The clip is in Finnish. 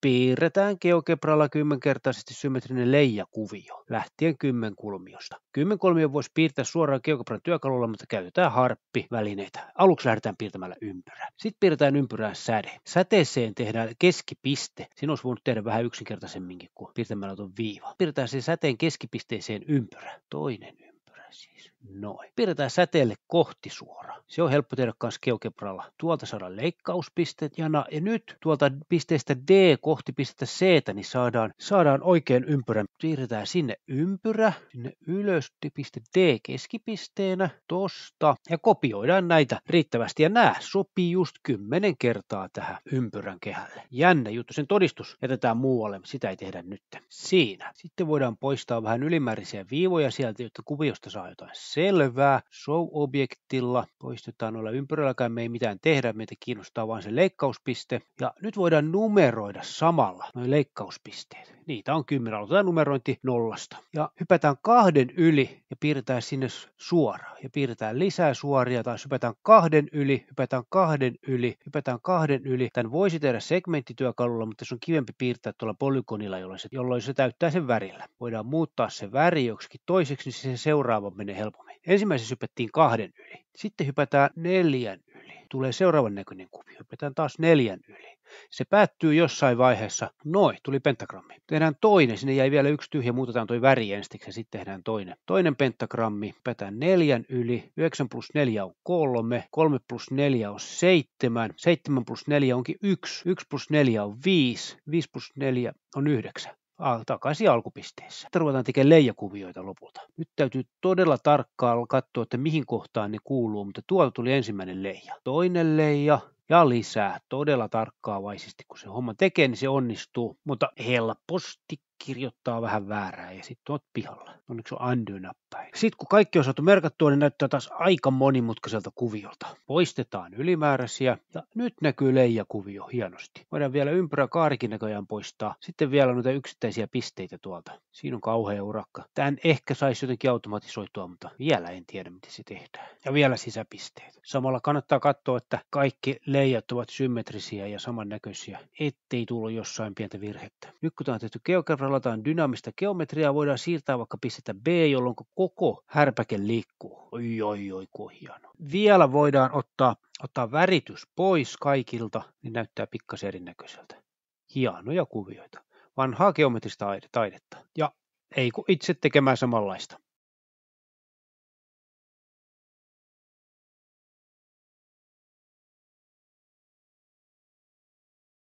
piirretään GeoGebralla kymmenkertaisesti symmetrinen leijakuvio lähtien kymmenkulmiosta. Kymmenkulmio voisi piirtää suoraan GeoGebran työkalulla, mutta käytetään harppivälineitä. Aluksi lähdetään piirtämällä ympyrää. Sitten piirretään ympyrään säde. Säteeseen tehdään keskipiste. Siinä olisi voinut tehdä vähän yksinkertaisemminkin kuin piirtämällä tuon viiva. Piirretään sen säteen keskipisteeseen ympyrä. Toinen ympyrä siis. Noin. piirretään säteelle kohti suora. Se on helppo tehdä myös GeoGebralla. Tuolta saadaan leikkauspisteet ja, na, ja nyt tuolta pisteestä D kohti pistettä C, niin saadaan, saadaan oikein ympyrän. Piirretään sinne ympyrä, sinne ylös, piste D keskipisteenä, tosta ja kopioidaan näitä riittävästi. Ja nämä sopii just kymmenen kertaa tähän ympyrän kehälle. Jännä juttu, sen todistus jätetään muualle, sitä ei tehdä nyt. Siinä. Sitten voidaan poistaa vähän ylimääräisiä viivoja sieltä, jotta kuviosta saa jotain selvää. Show-objektilla poistetaan noilla ympyrälläkään, me ei mitään tehdä, meitä kiinnostaa vain se leikkauspiste. Ja nyt voidaan numeroida samalla noin leikkauspisteet niitä on kymmenen, aloitetaan numerointi nollasta. Ja hypätään kahden yli ja piirretään sinne suora. Ja piirretään lisää suoria, taas hypätään kahden yli, hypätään kahden yli, hypätään kahden yli. Tämän voisi tehdä segmenttityökalulla, mutta se on kivempi piirtää tuolla polygonilla, jolloin se, jolloin se täyttää sen värillä. Voidaan muuttaa se väri joksikin toiseksi, niin se seuraava menee helpommin. Ensimmäisessä hypättiin kahden yli. Sitten hypätään neljän yli. Tulee seuraavan näköinen kuvio. Hypätään taas neljän yli. Se päättyy jossain vaiheessa. noin, tuli pentagrammi. Tehdään toinen, sinne jäi vielä yksi tyhjä, muutetaan toi väri ensiksi ja sitten tehdään toinen. Toinen pentagrammi, päätään neljän yli, 9 plus 4 on 3, 3 plus 4 on 7, 7 plus 4 onkin 1, 1 plus 4 on 5, 5 plus 4 on 9 takaisin alkupisteessä. Sitten ruvetaan tekemään leijakuvioita lopulta. Nyt täytyy todella tarkkaan katsoa, että mihin kohtaan ne kuuluu, mutta tuolta tuli ensimmäinen leija. Toinen leija, ja lisää. Todella tarkkaavaisesti, kun se homma tekee, niin se onnistuu, mutta helposti kirjoittaa vähän väärää ja sitten tuot pihalla. Onneksi on undo-nappäin. Sitten kun kaikki on saatu merkattua, niin näyttää taas aika monimutkaiselta kuviolta. Poistetaan ylimääräisiä ja nyt näkyy leijakuvio hienosti. Voidaan vielä ympyrä kaarikin näköjään poistaa. Sitten vielä noita yksittäisiä pisteitä tuolta. Siinä on kauhea urakka. Tämän ehkä saisi jotenkin automatisoitua, mutta vielä en tiedä miten se tehdään. Ja vielä sisäpisteet. Samalla kannattaa katsoa, että kaikki leijat ovat symmetrisiä ja samannäköisiä, ettei tullut jossain pientä virhettä. Nyt kun tämä on tehty jotain dynaamista geometriaa voidaan siirtää vaikka pistettä B, jolloin koko härpäke liikkuu. Oi, oi, oi, kuin hieno. Vielä voidaan ottaa, ottaa väritys pois kaikilta, niin näyttää pikkasen erinäköiseltä. Hienoja kuvioita. Vanhaa geometrista taidetta. Ja ei kun itse tekemään samanlaista.